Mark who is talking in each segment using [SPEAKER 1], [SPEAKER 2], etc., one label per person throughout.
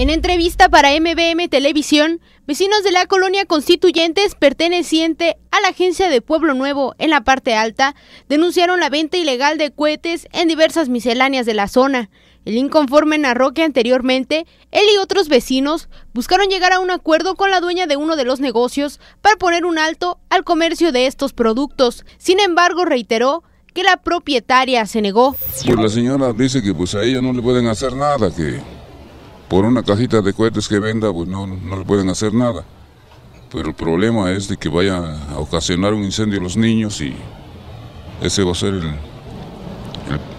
[SPEAKER 1] En entrevista para MBM Televisión, vecinos de la colonia Constituyentes perteneciente a la agencia de Pueblo Nuevo en la parte alta denunciaron la venta ilegal de cohetes en diversas misceláneas de la zona. El inconforme narró que anteriormente él y otros vecinos buscaron llegar a un acuerdo con la dueña de uno de los negocios para poner un alto al comercio de estos productos. Sin embargo, reiteró que la propietaria se negó.
[SPEAKER 2] Pues la señora dice que pues a ella no le pueden hacer nada, que por una cajita de cohetes que venda, pues no, le pueden hacer nada. Pero el problema es de que vaya a ocasionar un incendio a los niños y ese va a ser el,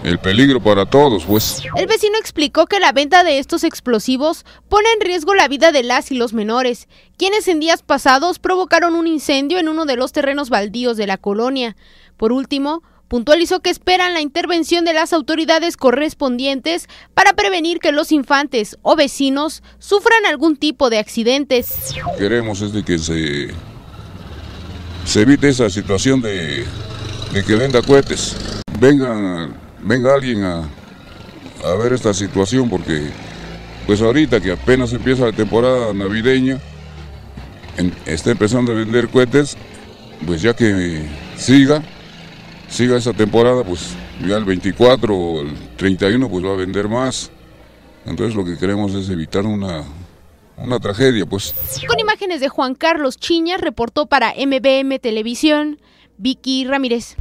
[SPEAKER 2] el peligro para todos, pues.
[SPEAKER 1] El vecino explicó que la venta de estos explosivos pone en riesgo la vida de las y los menores, quienes en días pasados provocaron un incendio en uno de los terrenos baldíos de la colonia. Por último, puntualizó que esperan la intervención de las autoridades correspondientes para prevenir que los infantes o vecinos sufran algún tipo de accidentes.
[SPEAKER 2] Queremos es de que se, se evite esa situación de, que venda cohetes. Vengan, venga alguien a, ver esta situación porque pues ahorita que apenas empieza la temporada navideña, está empezando a vender cohetes, pues ya que siga, siga esa temporada, pues ya el 24 o el 31 pues va a vender más. Entonces lo que queremos es evitar una, una tragedia, pues.
[SPEAKER 1] Con imágenes de Juan Carlos Chiñas, reportó para MBM Televisión, Vicky Ramírez.